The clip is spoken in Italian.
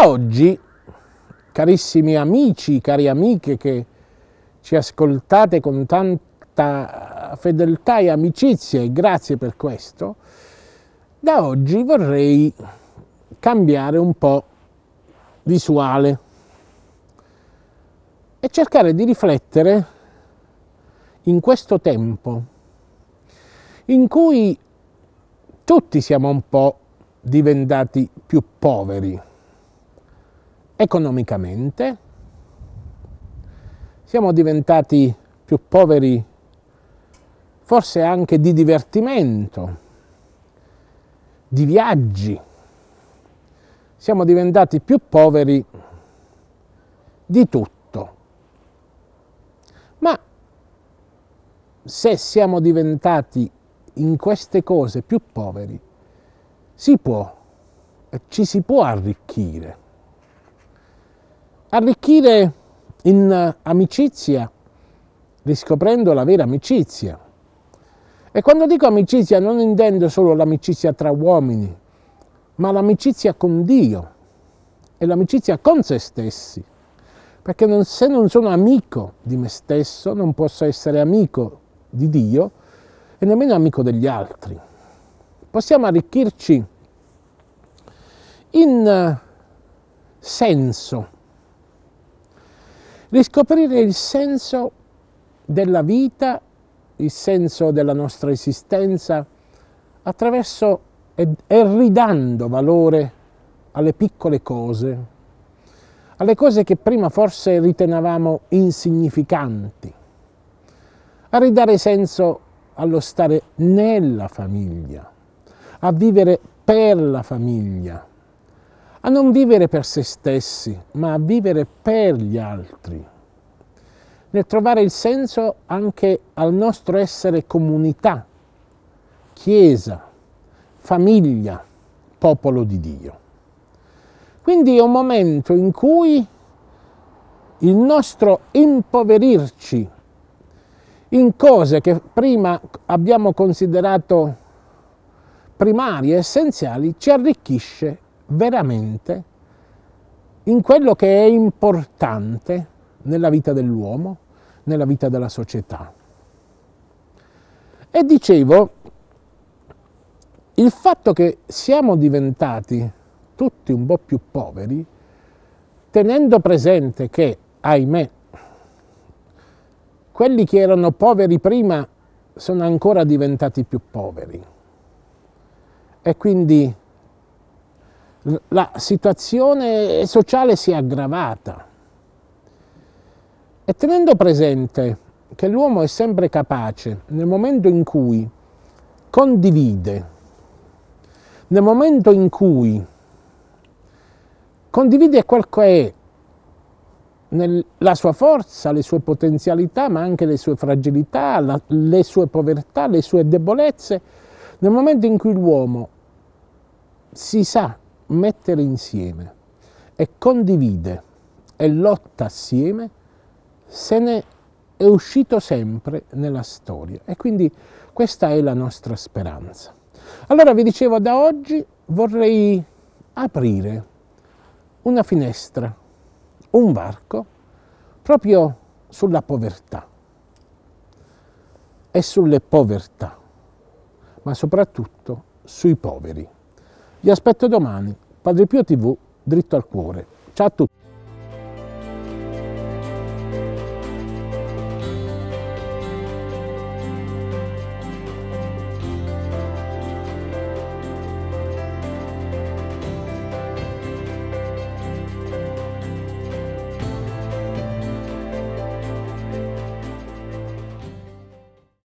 Da oggi, carissimi amici, cari amiche che ci ascoltate con tanta fedeltà e amicizia e grazie per questo, da oggi vorrei cambiare un po' visuale e cercare di riflettere in questo tempo in cui tutti siamo un po' diventati più poveri economicamente, siamo diventati più poveri forse anche di divertimento, di viaggi, siamo diventati più poveri di tutto. Ma se siamo diventati in queste cose più poveri, si può, e ci si può arricchire. Arricchire in eh, amicizia, riscoprendo la vera amicizia. E quando dico amicizia non intendo solo l'amicizia tra uomini, ma l'amicizia con Dio e l'amicizia con se stessi. Perché non, se non sono amico di me stesso, non posso essere amico di Dio e nemmeno amico degli altri. Possiamo arricchirci in eh, senso, riscoprire il senso della vita, il senso della nostra esistenza attraverso e, ridando valore alle piccole cose, alle cose che prima forse ritenevamo insignificanti, a ridare senso allo stare nella famiglia, a vivere per la famiglia, a non vivere per se stessi, ma a vivere per gli altri, nel trovare il senso anche al nostro essere comunità, chiesa, famiglia, popolo di Dio. Quindi è un momento in cui il nostro impoverirci in cose che prima abbiamo considerato primarie, essenziali, ci arricchisce veramente in quello che è importante nella vita dell'uomo, nella vita della società. E dicevo, il fatto che siamo diventati tutti un po' più poveri, tenendo presente che, ahimè, quelli che erano poveri prima sono ancora diventati più poveri. E quindi la situazione sociale si è aggravata. E tenendo presente che l'uomo è sempre capace, nel momento in cui condivide, nel momento in cui condivide quel che è la sua forza, le sue potenzialità, ma anche le sue fragilità, la, le sue povertà, le sue debolezze, nel momento in cui l'uomo si sa mettere insieme e condivide e lotta assieme, se ne è uscito sempre nella storia. E quindi questa è la nostra speranza. Allora vi dicevo, da oggi vorrei aprire una finestra, un varco, proprio sulla povertà e sulle povertà, ma soprattutto sui poveri. Vi aspetto domani Padre Pio TV, dritto al cuore. Ciao a tutti.